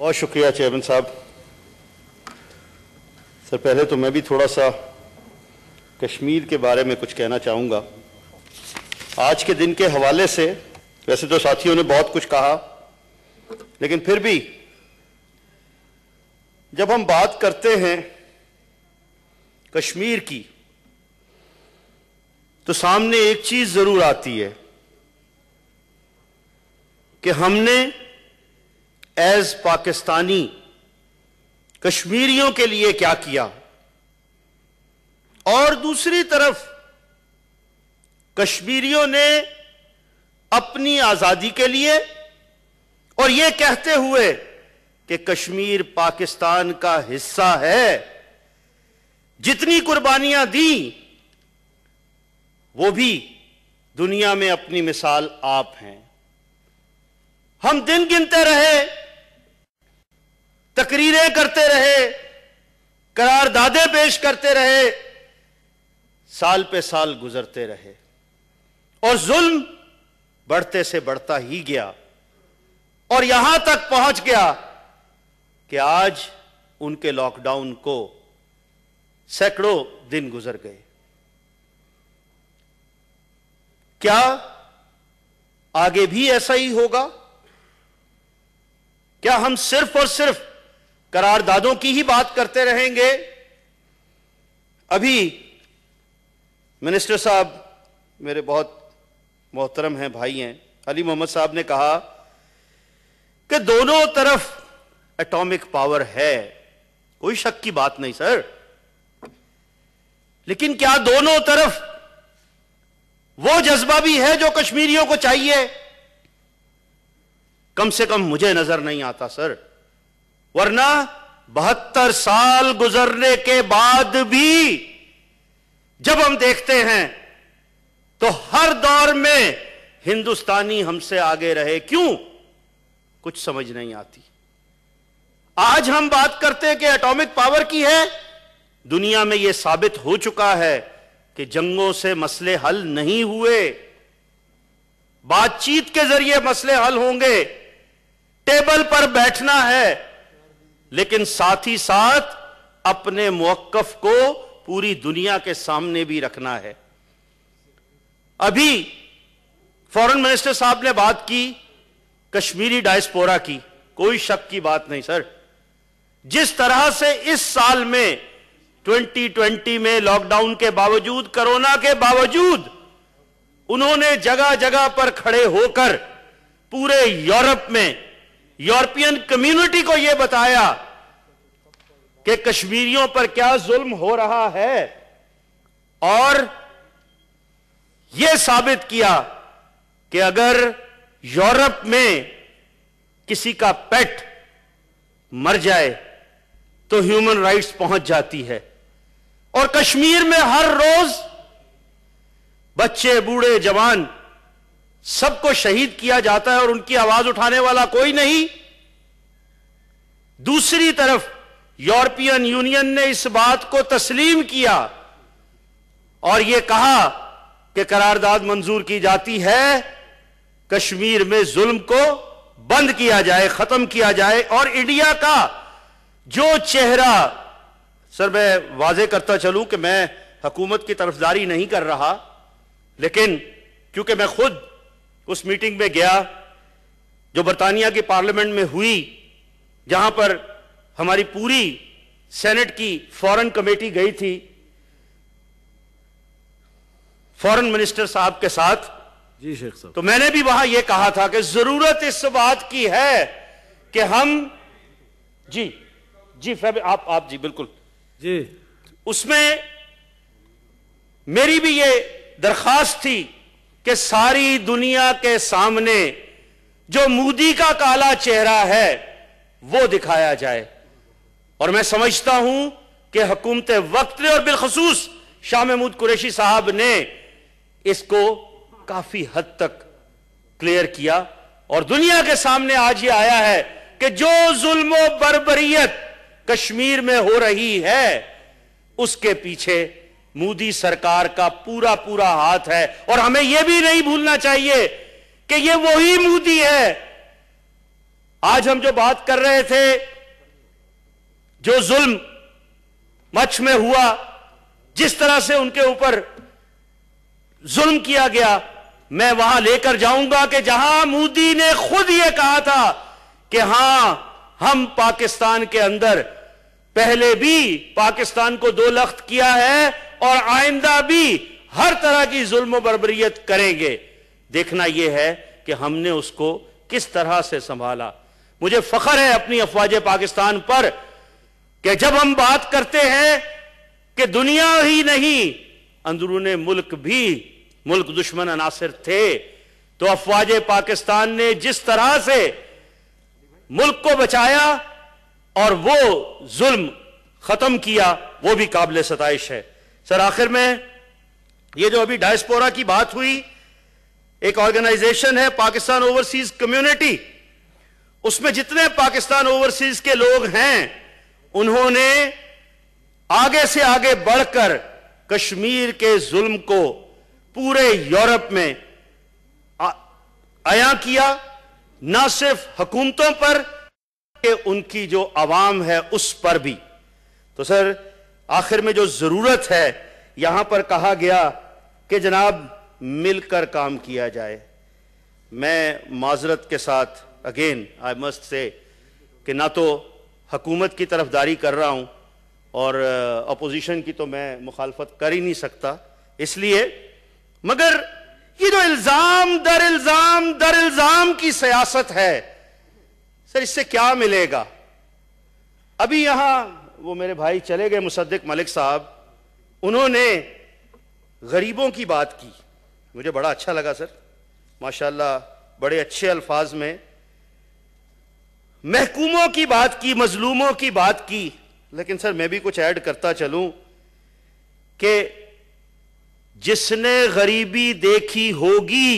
बहुत शुक्रिया चेयरमैन साहब सर पहले तो मैं भी थोड़ा सा कश्मीर के बारे में कुछ कहना चाहूँगा आज के दिन के हवाले से वैसे तो साथियों ने बहुत कुछ कहा लेकिन फिर भी जब हम बात करते हैं कश्मीर की तो सामने एक चीज जरूर आती है कि हमने एज पाकिस्तानी कश्मीरियों के लिए क्या किया और दूसरी तरफ कश्मीरियों ने अपनी आजादी के लिए और यह कहते हुए कि कश्मीर पाकिस्तान का हिस्सा है जितनी कुर्बानियां दी वो भी दुनिया में अपनी मिसाल आप हैं हम दिन गिनते रहे तकरीरें करते रहे करारदादे पेश करते रहे साल पे साल गुजरते रहे और जुल्म बढ़ते से बढ़ता ही गया और यहां तक पहुंच गया कि आज उनके लॉकडाउन को सैकड़ों दिन गुजर गए क्या आगे भी ऐसा ही होगा क्या हम सिर्फ और सिर्फ करारदादों की ही बात करते रहेंगे अभी मिनिस्टर साहब मेरे बहुत मोहतरम हैं भाई हैं अली मोहम्मद साहब ने कहा कि दोनों तरफ एटॉमिक पावर है कोई शक की बात नहीं सर लेकिन क्या दोनों तरफ वो जज्बा भी है जो कश्मीरियों को चाहिए कम से कम मुझे नजर नहीं आता सर वरना बहत्तर साल गुजरने के बाद भी जब हम देखते हैं तो हर दौर में हिंदुस्तानी हमसे आगे रहे क्यों कुछ समझ नहीं आती आज हम बात करते हैं कि एटॉमिक पावर की है दुनिया में यह साबित हो चुका है कि जंगों से मसले हल नहीं हुए बातचीत के जरिए मसले हल होंगे टेबल पर बैठना है लेकिन साथ ही साथ अपने मौकफ को पूरी दुनिया के सामने भी रखना है अभी फॉरेन मिनिस्टर साहब ने बात की कश्मीरी डायस्पोरा की कोई शक की बात नहीं सर जिस तरह से इस साल में 2020 में लॉकडाउन के बावजूद कोरोना के बावजूद उन्होंने जगह जगह पर खड़े होकर पूरे यूरोप में यूरोपियन कम्युनिटी को यह बताया कि कश्मीरियों पर क्या जुल्म हो रहा है और यह साबित किया कि अगर यूरोप में किसी का पेट मर जाए तो ह्यूमन राइट्स पहुंच जाती है और कश्मीर में हर रोज बच्चे बूढ़े जवान सबको शहीद किया जाता है और उनकी आवाज उठाने वाला कोई नहीं दूसरी तरफ यूरोपियन यूनियन ने इस बात को तस्लीम किया और यह कहा कि करारदाद मंजूर की जाती है कश्मीर में जुल्म को बंद किया जाए खत्म किया जाए और इंडिया का जो चेहरा सर मैं वाजे करता चलूं कि मैं हकूमत की तरफदारी नहीं कर रहा लेकिन क्योंकि मैं खुद उस मीटिंग में गया जो बरतानिया के पार्लियामेंट में हुई जहां पर हमारी पूरी सेनेट की फॉरेन कमेटी गई थी फॉरेन मिनिस्टर साहब के साथ जी शेख साहब तो मैंने भी वहां यह कहा था कि जरूरत इस बात की है कि हम जी जी फैब आप आप जी बिल्कुल जी उसमें मेरी भी ये दरखास्त थी कि सारी दुनिया के सामने जो मोदी का काला चेहरा है वो दिखाया जाए और मैं समझता हूं कि हुकूमत वक्त ने और बिलखसूस शाह महमूद कुरैशी साहब ने इसको काफी हद तक क्लियर किया और दुनिया के सामने आज ये आया है कि जो जुल्म बरबरीत कश्मीर में हो रही है उसके पीछे मोदी सरकार का पूरा पूरा हाथ है और हमें यह भी नहीं भूलना चाहिए कि यह वही मोदी है आज हम जो बात कर रहे थे जो जुल्म मच्छ में हुआ जिस तरह से उनके ऊपर जुल्म किया गया मैं वहां लेकर जाऊंगा कि जहां मोदी ने खुद यह कहा था कि हां हम पाकिस्तान के अंदर पहले भी पाकिस्तान को दो लख्त किया है और आइंदा भी हर तरह की जुल्म बरबरीत करेंगे देखना यह है कि हमने उसको किस तरह से संभाला मुझे फखर है अपनी अफवाज पाकिस्तान पर कि जब हम बात करते हैं कि दुनिया ही नहीं अंदरून मुल्क भी मुल्क दुश्मन अनासर थे तो अफवाज पाकिस्तान ने जिस तरह से मुल्क को बचाया और वो जुल्म खत्म किया वो भी काबिल सतश है सर आखिर में ये जो अभी डायस्पोरा की बात हुई एक ऑर्गेनाइजेशन है पाकिस्तान ओवरसीज कम्युनिटी उसमें जितने पाकिस्तान ओवरसीज के लोग हैं उन्होंने आगे से आगे बढ़कर कश्मीर के जुल्म को पूरे यूरोप में आया किया ना सिर्फ हुकूमतों पर उनकी जो आवाम है उस पर भी तो सर आखिर में जो जरूरत है यहां पर कहा गया कि जनाब मिलकर काम किया जाए मैं माजरत के साथ अगेन आई मस्ट से कि ना तो हकूमत की तरफदारी कर रहा हूं और अपोजिशन uh, की तो मैं मुखालफत कर ही नहीं सकता इसलिए मगर ये जो इल्ज़ाम दर इल्ज़ाम दर इल्ज़ाम की सियासत है सर इससे क्या मिलेगा अभी यहां वो मेरे भाई चले गए मुसद्दिक मलिक साहब उन्होंने गरीबों की बात की मुझे बड़ा अच्छा लगा सर माशाल्लाह बड़े अच्छे अल्फाज में महकूमों की बात की मजलूमों की बात की लेकिन सर मैं भी कुछ ऐड करता चलूं कि जिसने गरीबी देखी होगी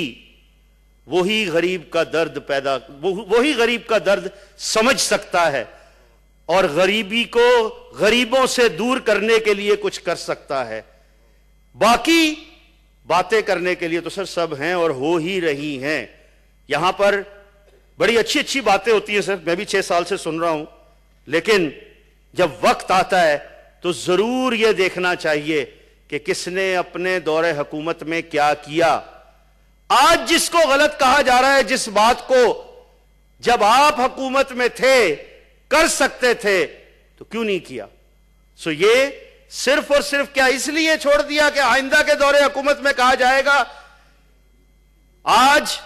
वही गरीब का दर्द पैदा वही गरीब का दर्द समझ सकता है और गरीबी को गरीबों से दूर करने के लिए कुछ कर सकता है बाकी बातें करने के लिए तो सर सब हैं और हो ही रही हैं यहां पर बड़ी अच्छी अच्छी बातें होती हैं सर मैं भी छह साल से सुन रहा हूं लेकिन जब वक्त आता है तो जरूर यह देखना चाहिए कि किसने अपने दौरे हुकूमत में क्या किया आज जिसको गलत कहा जा रहा है जिस बात को जब आप हुकूमत में थे कर सकते थे तो क्यों नहीं किया सो ये सिर्फ और सिर्फ क्या इसलिए छोड़ दिया कि आइंदा के दौरे हुकूमत में कहा जाएगा आज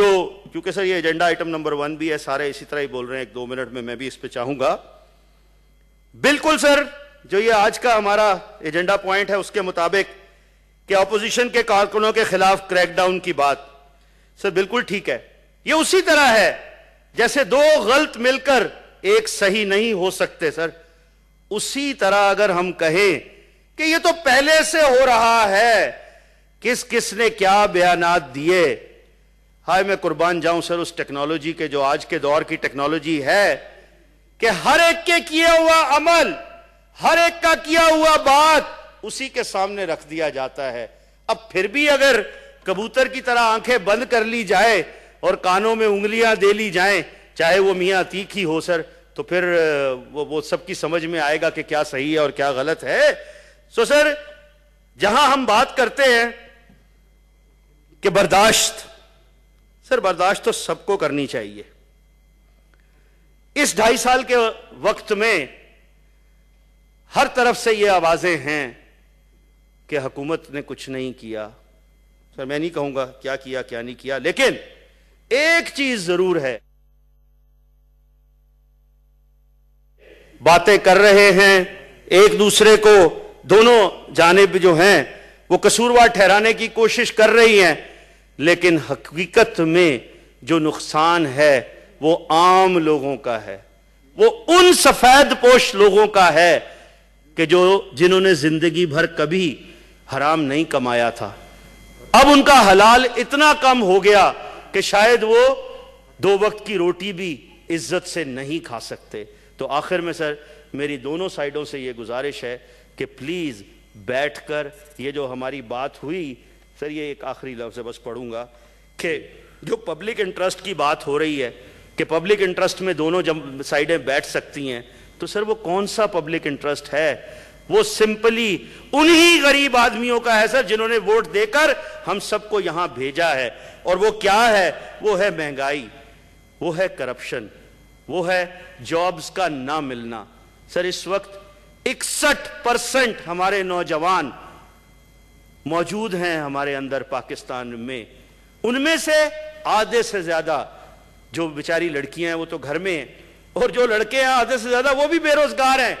जो क्योंकि सर ये एजेंडा आइटम नंबर वन भी है सारे इसी तरह ही बोल रहे हैं एक दो मिनट में मैं भी इस पर चाहूंगा बिल्कुल सर जो ये आज का हमारा एजेंडा पॉइंट है उसके मुताबिक कि अपोजिशन के कारकुनों के खिलाफ क्रैकडाउन की बात सर बिल्कुल ठीक है ये उसी तरह है जैसे दो गलत मिलकर एक सही नहीं हो सकते सर उसी तरह अगर हम कहें कि ये तो पहले से हो रहा है किस किस ने क्या बयानात दिए हाय मैं कुर्बान जाऊं सर उस टेक्नोलॉजी के जो आज के दौर की टेक्नोलॉजी है कि हर एक के किया हुआ अमल हर एक का किया हुआ बात उसी के सामने रख दिया जाता है अब फिर भी अगर कबूतर की तरह आंखें बंद कर ली जाए और कानों में उंगलियां दे ली जाएं चाहे वो मियाँ तीखी हो सर तो फिर वो वो सबकी समझ में आएगा कि क्या सही है और क्या गलत है सो सर जहां हम बात करते हैं कि बर्दाश्त सर बर्दाश्त तो सबको करनी चाहिए इस ढाई साल के वक्त में हर तरफ से ये आवाज़ें हैं कि हुकूमत ने कुछ नहीं किया सर मैं नहीं कहूंगा क्या किया क्या नहीं किया लेकिन एक चीज जरूर है बातें कर रहे हैं एक दूसरे को दोनों जानेब जो हैं वो कसूरवार ठहराने की कोशिश कर रही हैं लेकिन हकीकत में जो नुकसान है वो आम लोगों का है वो उन सफेद पोश लोगों का है कि जो जिन्होंने जिंदगी भर कभी हराम नहीं कमाया था अब उनका हलाल इतना कम हो गया कि शायद वो दो वक्त की रोटी भी इज्जत से नहीं खा सकते तो आखिर में सर मेरी दोनों साइडों से ये गुजारिश है कि प्लीज़ बैठकर ये जो हमारी बात हुई सर ये एक आखिरी लफ्ज़ बस पढ़ूंगा कि जो पब्लिक इंटरेस्ट की बात हो रही है कि पब्लिक इंटरेस्ट में दोनों जब साइडें बैठ सकती हैं तो सर वो कौन सा पब्लिक इंटरेस्ट है वो सिंपली उन्हीं गरीब आदमियों का है सर जिन्होंने वोट देकर हम सबको यहां भेजा है और वो क्या है वो है महंगाई वो है करप्शन वो है जॉब्स का ना मिलना सर इस वक्त इकसठ परसेंट हमारे नौजवान मौजूद हैं हमारे अंदर पाकिस्तान में उनमें से आधे से ज्यादा जो बेचारी लड़कियां हैं वो तो घर में हैं और जो लड़के हैं आधे से ज्यादा वो भी बेरोजगार हैं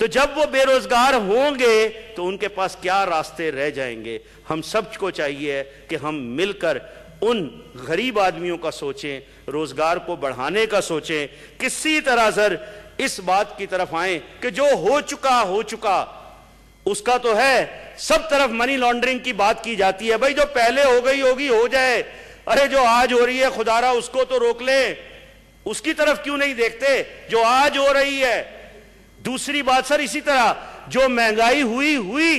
तो जब वो बेरोजगार होंगे तो उनके पास क्या रास्ते रह जाएंगे हम सबको चाहिए कि हम मिलकर उन गरीब आदमियों का सोचें रोजगार को बढ़ाने का सोचें किसी तरह सर इस बात की तरफ आए कि जो हो चुका हो चुका उसका तो है सब तरफ मनी लॉन्ड्रिंग की बात की जाती है भाई जो पहले हो गई होगी हो जाए अरे जो आज हो रही है खुदारा उसको तो रोक ले उसकी तरफ क्यों नहीं देखते जो आज हो रही है दूसरी बात सर इसी तरह जो महंगाई हुई हुई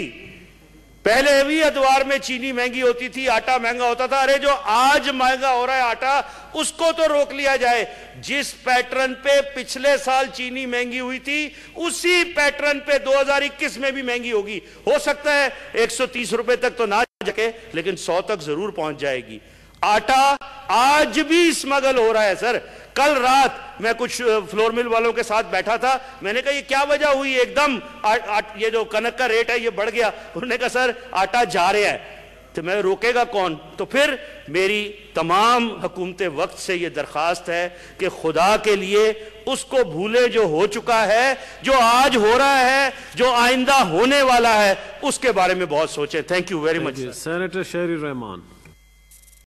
पहले भी अदवार में चीनी महंगी होती थी आटा महंगा होता था अरे जो आज महंगा हो रहा है आटा उसको तो रोक लिया जाए जिस पैटर्न पे पिछले साल चीनी महंगी हुई थी उसी पैटर्न पे 2021 में भी महंगी होगी हो सकता है 130 रुपए तक तो ना जाके लेकिन 100 तक जरूर पहुंच जाएगी आटा आज भी स्मगल हो रहा है सर कल रात मैं कुछ फ्लोर मिल वालों के साथ बैठा था मैंने कहा ये क्या वजह हुई एकदम ये जो कनक का रेट है ये बढ़ गया उन्होंने कहा सर आटा जा रहा है तो मैं रोकेगा कौन तो फिर मेरी तमाम हुकूमत वक्त से ये दरख्वास्त है कि खुदा के लिए उसको भूले जो हो चुका है जो आज हो रहा है जो आइंदा होने वाला है उसके बारे में बहुत सोचे थैंक यू वेरी मच सैनिटर शहरी रहमान